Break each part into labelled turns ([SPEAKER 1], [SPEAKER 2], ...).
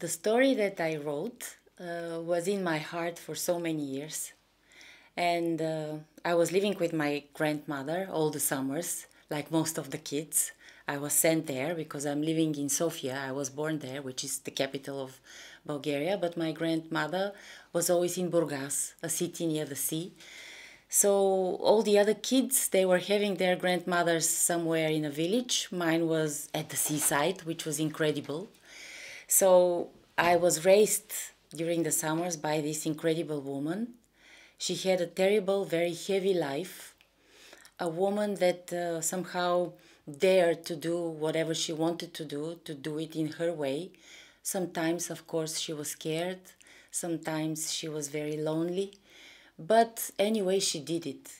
[SPEAKER 1] The story that I wrote uh, was in my heart for so many years. And uh, I was living with my grandmother all the summers, like most of the kids. I was sent there because I'm living in Sofia. I was born there, which is the capital of Bulgaria, but my grandmother was always in Burgas, a city near the sea. So all the other kids, they were having their grandmothers somewhere in a village. Mine was at the seaside, which was incredible. So I was raised during the summers by this incredible woman. She had a terrible, very heavy life, a woman that uh, somehow dared to do whatever she wanted to do, to do it in her way. Sometimes, of course, she was scared, sometimes she was very lonely, but anyway, she did it.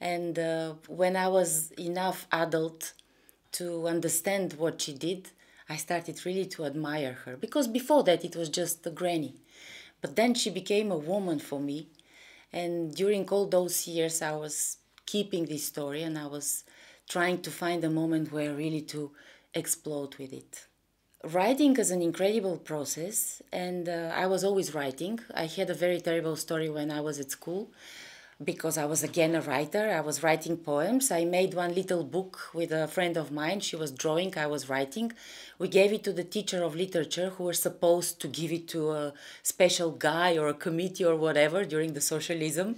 [SPEAKER 1] And uh, when I was enough adult to understand what she did, I started really to admire her because before that it was just a granny. But then she became a woman for me. And during all those years, I was keeping this story and I was trying to find a moment where really to explode with it. Writing is an incredible process, and uh, I was always writing. I had a very terrible story when I was at school because I was again a writer. I was writing poems. I made one little book with a friend of mine. She was drawing, I was writing. We gave it to the teacher of literature who was supposed to give it to a special guy or a committee or whatever during the socialism.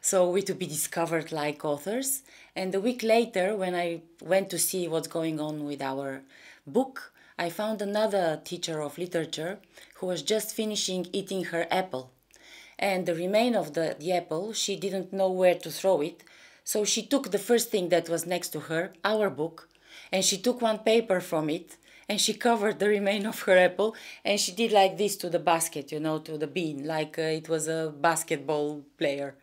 [SPEAKER 1] So we to be discovered like authors. And a week later, when I went to see what's going on with our book, I found another teacher of literature who was just finishing eating her apple and the remain of the, the apple, she didn't know where to throw it, so she took the first thing that was next to her, our book, and she took one paper from it and she covered the remain of her apple and she did like this to the basket, you know, to the bean, like uh, it was a basketball player.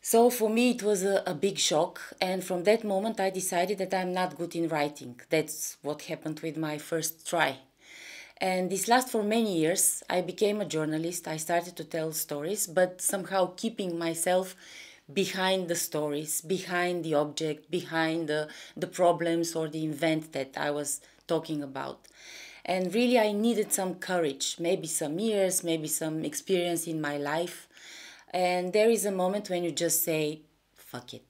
[SPEAKER 1] So for me, it was a, a, big shock. And from that moment, I decided that I'm not good in writing. That's what happened with my first try. And this last for many years, I became a journalist. I started to tell stories, but somehow keeping myself behind the stories, behind the object, behind the, the problems or the event that I was talking about. And really, I needed some courage, maybe some years, maybe some experience in my life. And there is a moment when you just say, fuck it.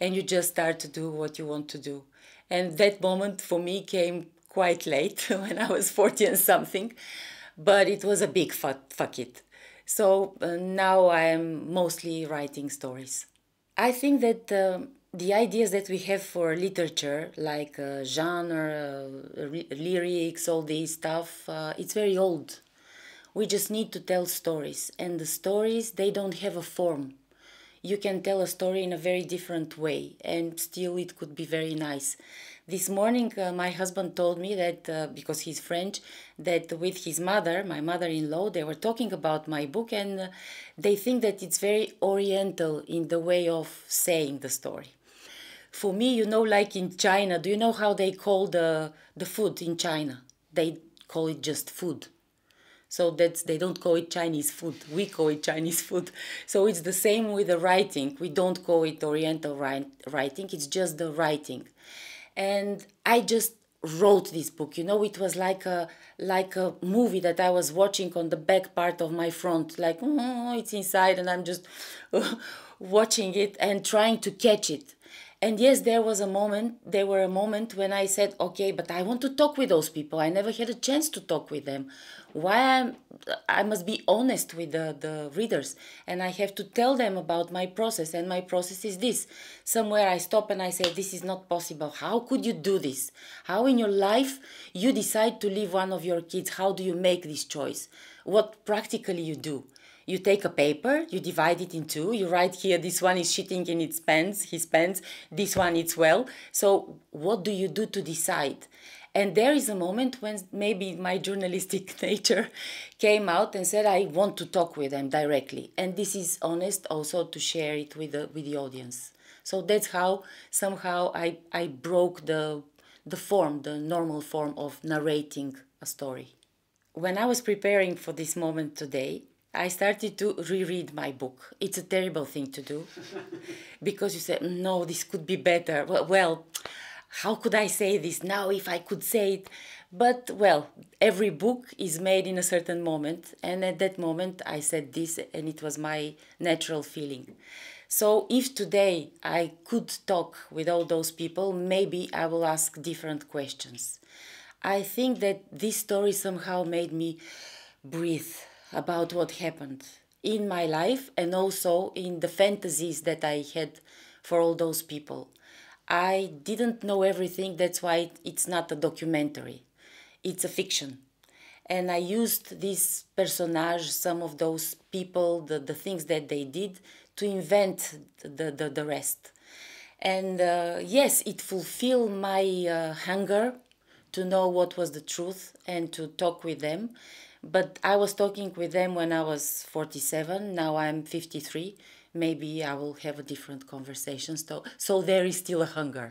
[SPEAKER 1] and you just start to do what you want to do. And that moment for me came quite late when I was 40 and something, but it was a big fuck, fuck it. So uh, now I am mostly writing stories. I think that uh, the ideas that we have for literature, like uh, genre, uh, lyrics, all this stuff, uh, it's very old. We just need to tell stories, and the stories, they don't have a form you can tell a story in a very different way and still it could be very nice this morning uh, my husband told me that uh, because he's french that with his mother my mother-in-law they were talking about my book and uh, they think that it's very oriental in the way of saying the story for me you know like in china do you know how they call the the food in china they call it just food so that's they don't call it Chinese food. We call it Chinese food. So it's the same with the writing. We don't call it Oriental writing. It's just the writing, and I just wrote this book you know it was like a like a movie that i was watching on the back part of my front like oh, it's inside and i'm just watching it and trying to catch it and yes there was a moment there were a moment when i said okay but i want to talk with those people i never had a chance to talk with them why I'm, i must be honest with the, the readers and i have to tell them about my process and my process is this somewhere i stop and i say this is not possible how could you do this how in your life you decide to leave one of your kids how do you make this choice what practically you do you take a paper, you divide it in two, you write here, this one is shitting in its pants, his pants, this one it's well. So what do you do to decide? And there is a moment when maybe my journalistic nature came out and said, I want to talk with them directly. And this is honest also to share it with the, with the audience. So that's how somehow I, I broke the, the form, the normal form of narrating a story. When I was preparing for this moment today, I started to reread my book. It's a terrible thing to do because you say, no, this could be better. Well, well, how could I say this now if I could say it? But well, every book is made in a certain moment, and at that moment I said this, and it was my natural feeling. So if today I could talk with all those people, maybe I will ask different questions. I think that this story somehow made me breathe about what happened in my life and also in the fantasies that I had for all those people. I didn't know everything, that's why it's not a documentary, it's a fiction. And I used this personage, some of those people, the, the things that they did, to invent the, the, the rest. And uh, yes, it fulfilled my uh, hunger to know what was the truth and to talk with them but I was talking with them when I was 47, now I'm 53. Maybe I will have a different conversation. So, so there is still a hunger.